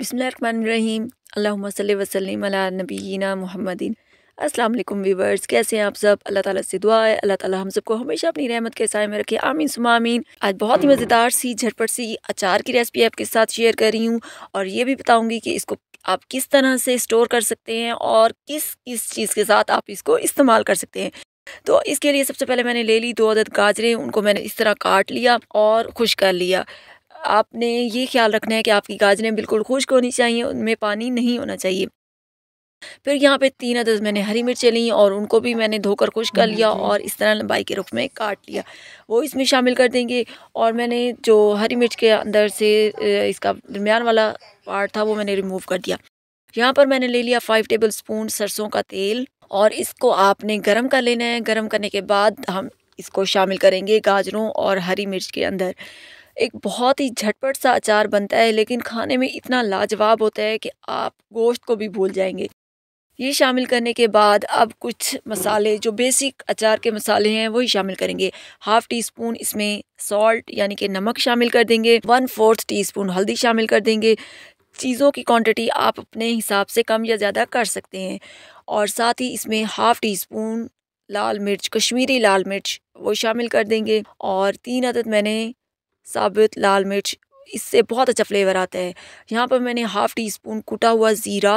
बिसमीम अल्लाम वसलम नबीना मोहम्मदिन अस्सलाम वालेकुम वीवर्स कैसे हैं आप सब अल्लाह ताला से दुआ है अल्लाह ताला हम सबको हमेशा अपनी रहमत के साय में रखे आमीन सुमामीन आज बहुत ही मज़ेदार सी झटपट सी अचार की रेसिपी आपके साथ शेयर कर रही हूँ और ये भी बताऊँगी कि इसको आप किस तरह से स्टोर कर सकते हैं और किस किस चीज़ के साथ आप इसको इस्तेमाल कर सकते हैं तो इसके लिए सबसे पहले मैंने ले ली दो अदद गाजरें उनको मैंने इस तरह काट लिया और खुश कर लिया आपने ये ख्याल रखना है कि आपकी गाजरें बिल्कुल खुश्क होनी चाहिए उनमें पानी नहीं होना चाहिए फिर यहाँ पे तीन अदस मैंने हरी मिर्चें ली और उनको भी मैंने धोकर खुश कर लिया और इस तरह लंबाई के रुख में काट लिया वो इसमें शामिल कर देंगे और मैंने जो हरी मिर्च के अंदर से इसका दरमियान वाला पार्ट था वो मैंने रिमूव कर दिया यहाँ पर मैंने ले लिया फाइव टेबल स्पून सरसों का तेल और इसको आपने गर्म कर लेना है गर्म करने के बाद हम इसको शामिल करेंगे गाजरों और हरी मिर्च के अंदर एक बहुत ही झटपट सा अचार बनता है लेकिन खाने में इतना लाजवाब होता है कि आप गोश्त को भी भूल जाएंगे ये शामिल करने के बाद अब कुछ मसाले जो बेसिक अचार के मसाले हैं वही शामिल करेंगे हाफ़ टी स्पून इसमें सॉल्ट यानी कि नमक शामिल कर देंगे वन फोर्थ टी स्पून हल्दी शामिल कर देंगे चीज़ों की क्वांटिटी आप अपने हिसाब से कम या ज़्यादा कर सकते हैं और साथ ही इसमें हाफ़ टी स्पून लाल मिर्च कश्मीरी लाल मिर्च वो शामिल कर देंगे और तीन अदद मैंने साबुत लाल मिर्च इससे बहुत अच्छा फ्लेवर आता है यहाँ पर मैंने हाफ़ टी स्पून कुटा हुआ ज़ीरा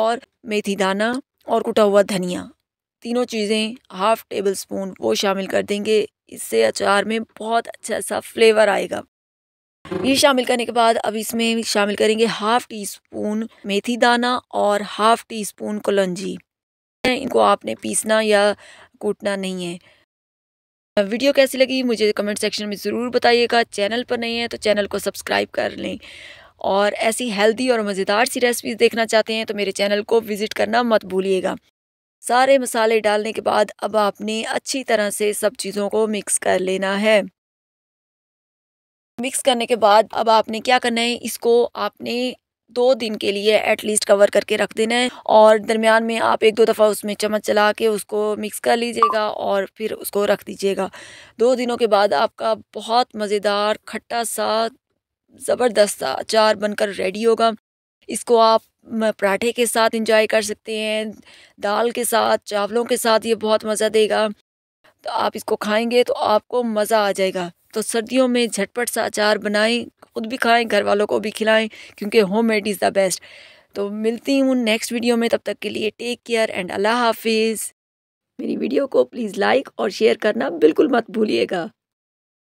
और मेथी दाना और कुटा हुआ धनिया तीनों चीज़ें हाफ़ टेबल स्पून वो शामिल कर देंगे इससे अचार में बहुत अच्छा सा फ्लेवर आएगा ये शामिल करने के बाद अब इसमें शामिल करेंगे हाफ़ टी स्पून मेथी दाना और हाफ़ टी स्पून कलंजी इनको आपने पीसना या कूटना नहीं है वीडियो कैसी लगी मुझे कमेंट सेक्शन में ज़रूर बताइएगा चैनल पर नहीं है तो चैनल को सब्सक्राइब कर लें और ऐसी हेल्दी और मज़ेदार सी रेसिपीज़ देखना चाहते हैं तो मेरे चैनल को विज़िट करना मत भूलिएगा सारे मसाले डालने के बाद अब आपने अच्छी तरह से सब चीज़ों को मिक्स कर लेना है मिक्स करने के बाद अब आपने क्या करना है इसको आपने दो दिन के लिए एटलीस्ट कवर करके रख देना है और दरमियान में आप एक दो दफ़ा उसमें चम्मच चला के उसको मिक्स कर लीजिएगा और फिर उसको रख दीजिएगा दो दिनों के बाद आपका बहुत मज़ेदार खट्टा सा ज़बरदस्त अचार बनकर रेडी होगा इसको आप पराठे के साथ इंजॉय कर सकते हैं दाल के साथ चावलों के साथ ये बहुत मज़ा देगा तो आप इसको खाएंगे तो आपको मज़ा आ जाएगा तो सर्दियों में झटपट सा अचार बनाएं खुद भी खाएं घर वालों को भी खिलाएं क्योंकि home made is the best तो मिलती हूँ नेक्स्ट वीडियो में तब तक के लिए टेक केयर एंड अल्लाह हाफिज़ मेरी वीडियो को प्लीज़ लाइक और शेयर करना बिल्कुल मत भूलिएगा